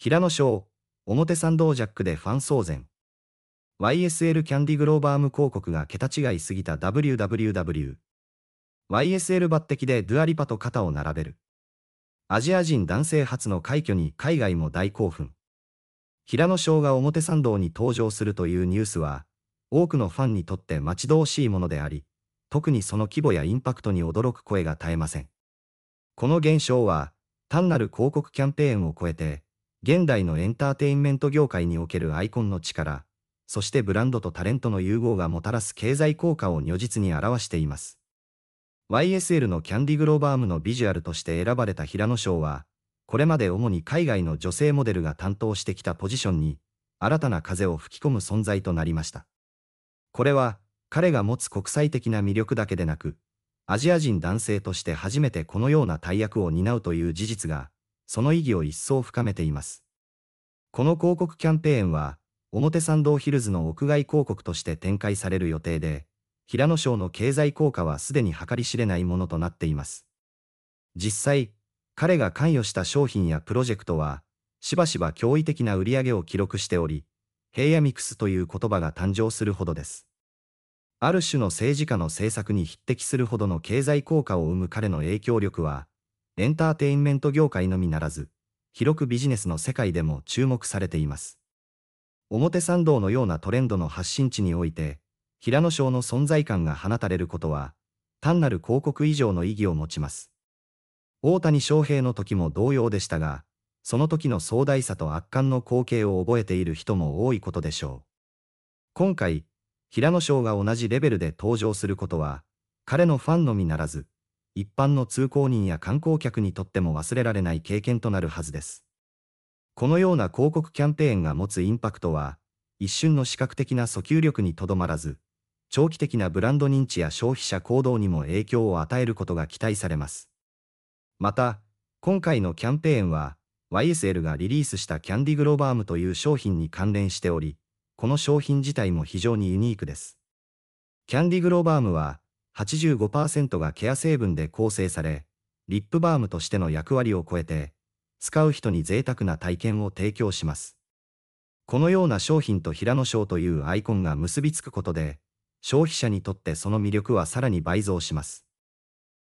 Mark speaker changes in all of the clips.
Speaker 1: 平野翔、表参道ジャックでファン騒然。YSL キャンディグローバーム広告が桁違いすぎた WWW。YSL 抜擢でドゥアリパと肩を並べる。アジア人男性初の快挙に海外も大興奮。平野翔が表参道に登場するというニュースは、多くのファンにとって待ち遠しいものであり、特にその規模やインパクトに驚く声が絶えません。この現象は、単なる広告キャンペーンを超えて、現代のエンターテインメント業界におけるアイコンの力、そしてブランドとタレントの融合がもたらす経済効果を如実に表しています。YSL のキャンディ・グローバームのビジュアルとして選ばれた平野賞は、これまで主に海外の女性モデルが担当してきたポジションに、新たな風を吹き込む存在となりました。これは、彼が持つ国際的な魅力だけでなく、アジア人男性として初めてこのような大役を担うという事実が、その意義を一層深めています。この広告キャンペーンは、表参道ヒルズの屋外広告として展開される予定で、平野省の経済効果はすでに計り知れないものとなっています。実際、彼が関与した商品やプロジェクトは、しばしば驚異的な売り上げを記録しており、平野ミクスという言葉が誕生するほどです。ある種の政治家の政策に匹敵するほどの経済効果を生む彼の影響力は、エンターテインメント業界のみならず、広くビジネスの世界でも注目されています。表参道のようなトレンドの発信地において、平野賞の存在感が放たれることは、単なる広告以上の意義を持ちます。大谷翔平の時も同様でしたが、その時の壮大さと圧巻の光景を覚えている人も多いことでしょう。今回、平野翔が同じレベルで登場することは、彼のファンのみならず、一般の通行人や観光客にとっても忘れられない経験となるはずです。このような広告キャンペーンが持つインパクトは、一瞬の視覚的な訴求力にとどまらず、長期的なブランド認知や消費者行動にも影響を与えることが期待されます。また、今回のキャンペーンは、YSL がリリースしたキャンディグローバームという商品に関連しており、この商品自体も非常にユニークです。キャンディグローバームは、85%がケア成分で構成され、リップバームとしての役割を超えて、使う人に贅沢な体験を提供します。このような商品と平野賞というアイコンが結びつくことで、消費者にとってその魅力はさらに倍増します。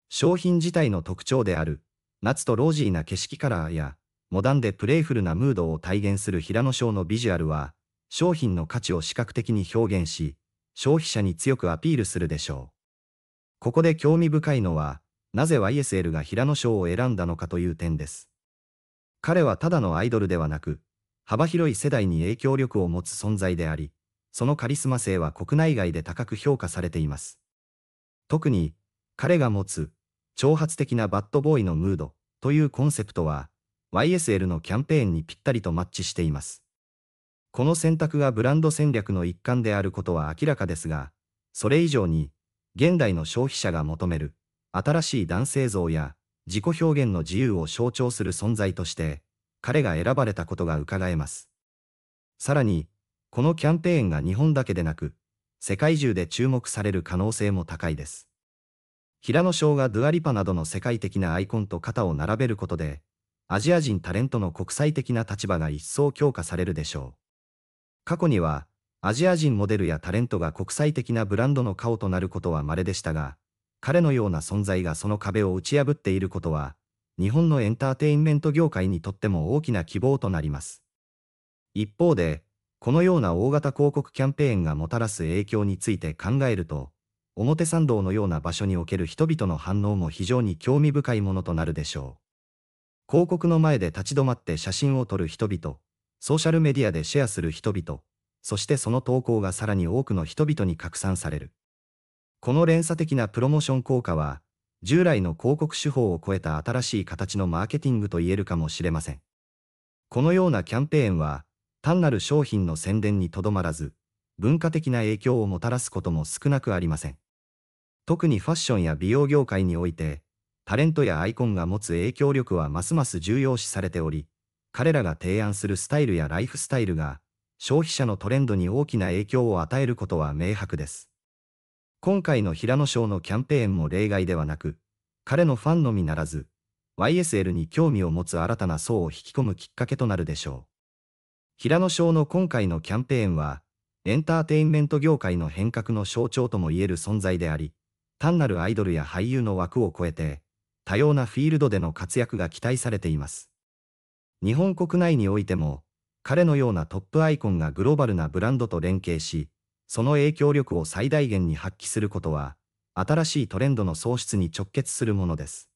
Speaker 1: 商品自体の特徴である、夏とロージーな景色カラーや、モダンでプレイフルなムードを体現する平野賞のビジュアルは、商品の価値を視覚的に表現し、消費者に強くアピールするでしょう。ここで興味深いのは、なぜ YSL が平野翔を選んだのかという点です。彼はただのアイドルではなく、幅広い世代に影響力を持つ存在であり、そのカリスマ性は国内外で高く評価されています。特に、彼が持つ、挑発的なバッドボーイのムードというコンセプトは、YSL のキャンペーンにぴったりとマッチしています。この選択がブランド戦略の一環であることは明らかですが、それ以上に、現代の消費者が求める新しい男性像や自己表現の自由を象徴する存在として彼が選ばれたことが伺えます。さらに、このキャンペーンが日本だけでなく、世界中で注目される可能性も高いです。平野翔がドゥアリパなどの世界的なアイコンと肩を並べることで、アジア人タレントの国際的な立場が一層強化されるでしょう。過去には、アジア人モデルやタレントが国際的なブランドの顔となることは稀でしたが、彼のような存在がその壁を打ち破っていることは、日本のエンターテインメント業界にとっても大きな希望となります。一方で、このような大型広告キャンペーンがもたらす影響について考えると、表参道のような場所における人々の反応も非常に興味深いものとなるでしょう。広告の前で立ち止まって写真を撮る人々、ソーシャルメディアでシェアする人々、そしてその投稿がさらに多くの人々に拡散される。この連鎖的なプロモーション効果は、従来の広告手法を超えた新しい形のマーケティングと言えるかもしれません。このようなキャンペーンは、単なる商品の宣伝にとどまらず、文化的な影響をもたらすことも少なくありません。特にファッションや美容業界において、タレントやアイコンが持つ影響力はますます重要視されており、彼らが提案するスタイルやライフスタイルが消費者のトレンドに大きな影響を与えることは明白です。今回の平野賞のキャンペーンも例外ではなく、彼のファンのみならず、YSL に興味を持つ新たな層を引き込むきっかけとなるでしょう。平野賞の今回のキャンペーンは、エンターテインメント業界の変革の象徴ともいえる存在であり、単なるアイドルや俳優の枠を超えて、多様なフィールドでの活躍が期待されています。日本国内においても、彼のようなトップアイコンがグローバルなブランドと連携し、その影響力を最大限に発揮することは、新しいトレンドの創出に直結するものです。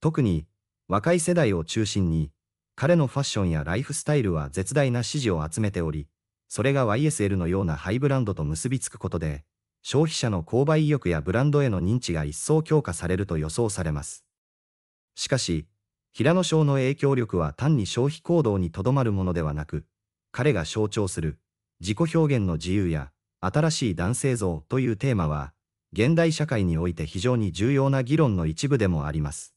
Speaker 1: 特に、若い世代を中心に、彼のファッションやライフスタイルは絶大な支持を集めており、それが YSL のようなハイブランドと結びつくことで、消費者の購買意欲やブランドへの認知が一層強化されると予想されます。しかし、平野翔の影響力は単に消費行動にとどまるものではなく、彼が象徴する自己表現の自由や新しい男性像というテーマは、現代社会において非常に重要な議論の一部でもあります。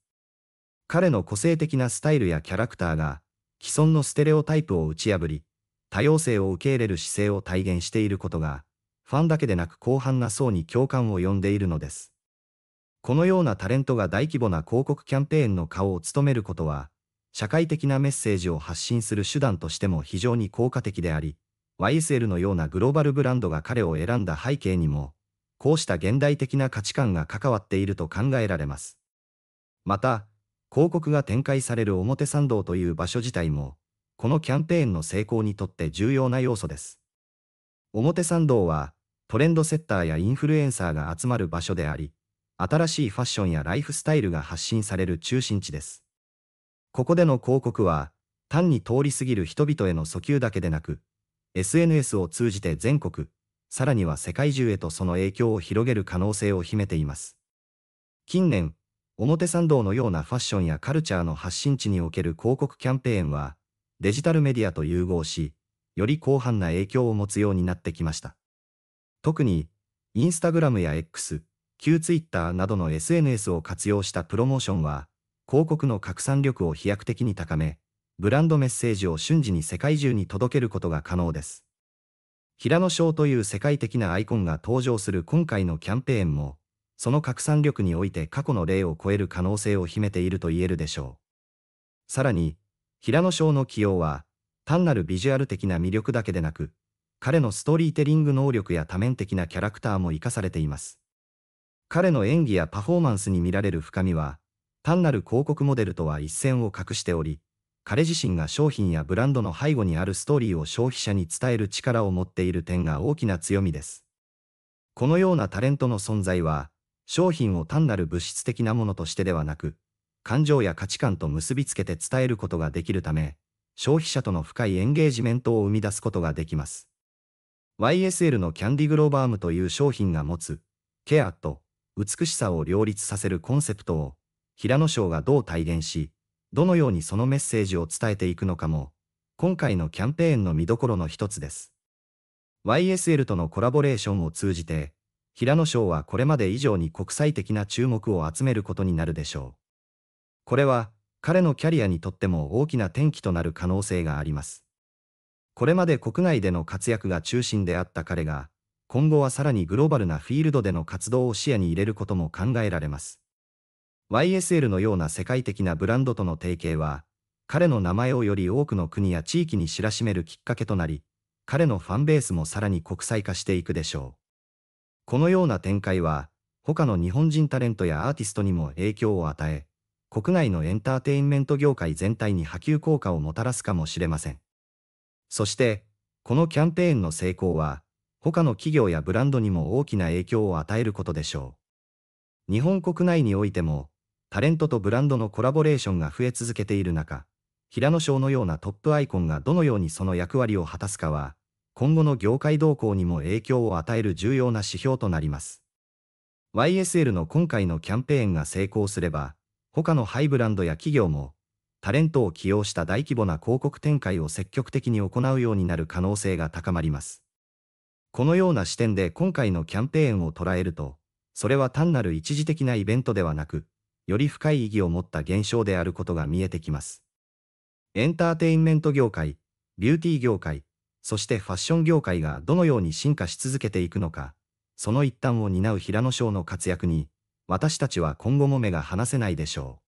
Speaker 1: 彼の個性的なスタイルやキャラクターが、既存のステレオタイプを打ち破り、多様性を受け入れる姿勢を体現していることが、ファンだけでなく広範な層に共感を呼んでいるのです。このようなタレントが大規模な広告キャンペーンの顔を務めることは、社会的なメッセージを発信する手段としても非常に効果的であり、YSL のようなグローバルブランドが彼を選んだ背景にも、こうした現代的な価値観が関わっていると考えられます。また、広告が展開される表参道という場所自体も、このキャンペーンの成功にとって重要な要素です。表参道は、トレンドセッターやインフルエンサーが集まる場所であり、新しいファッションやライフスタイルが発信される中心地です。ここでの広告は、単に通り過ぎる人々への訴求だけでなく、SNS を通じて全国、さらには世界中へとその影響を広げる可能性を秘めています。近年、表参道のようなファッションやカルチャーの発信地における広告キャンペーンは、デジタルメディアと融合し、より広範な影響を持つようになってきました。特に、インスタグラムや X、旧ツイッターなどの SNS を活用したプロモーションは、広告の拡散力を飛躍的に高め、ブランドメッセージを瞬時に世界中に届けることが可能です。平野翔という世界的なアイコンが登場する今回のキャンペーンも、その拡散力において過去の例を超える可能性を秘めていると言えるでしょう。さらに、平野翔の起用は、単なるビジュアル的な魅力だけでなく、彼のストーリーテリング能力や多面的なキャラクターも活かされています。彼の演技やパフォーマンスに見られる深みは、単なる広告モデルとは一線を画しており、彼自身が商品やブランドの背後にあるストーリーを消費者に伝える力を持っている点が大きな強みです。このようなタレントの存在は、商品を単なる物質的なものとしてではなく、感情や価値観と結びつけて伝えることができるため、消費者との深いエンゲージメントを生み出すことができます。YSL のキャンディグローバームという商品が持つ、ケアと美しさを両立させるコンセプトを、平野賞がどう体現し、どのようにそのメッセージを伝えていくのかも、今回のキャンペーンの見どころの一つです。YSL とのコラボレーションを通じて、平野賞はこれまで以上に国際的な注目を集めることになるでしょう。これは、彼のキャリアにとっても大きな転機となる可能性があります。これまで国内での活躍が中心であった彼が、今後はさらにグローバルなフィールドでの活動を視野に入れることも考えられます。YSL のような世界的なブランドとの提携は、彼の名前をより多くの国や地域に知らしめるきっかけとなり、彼のファンベースもさらに国際化していくでしょう。このような展開は、他の日本人タレントやアーティストにも影響を与え、国内のエンターテインメント業界全体に波及効果をもたらすかもしれません。そして、このキャンペーンの成功は、他の企業やブランドにも大きな影響を与えることでしょう。日本国内においても、タレントとブランドのコラボレーションが増え続けている中、平野翔のようなトップアイコンがどのようにその役割を果たすかは、今後の業界動向にも影響を与える重要な指標となります。YSL の今回のキャンペーンが成功すれば、他のハイブランドや企業も、タレントを起用した大規模な広告展開を積極的に行うようになる可能性が高まります。このような視点で今回のキャンペーンを捉えると、それは単なる一時的なイベントではなく、より深い意義を持った現象であることが見えてきます。エンターテインメント業界、ビューティー業界、そしてファッション業界がどのように進化し続けていくのか、その一端を担う平野翔の活躍に、私たちは今後も目が離せないでしょう。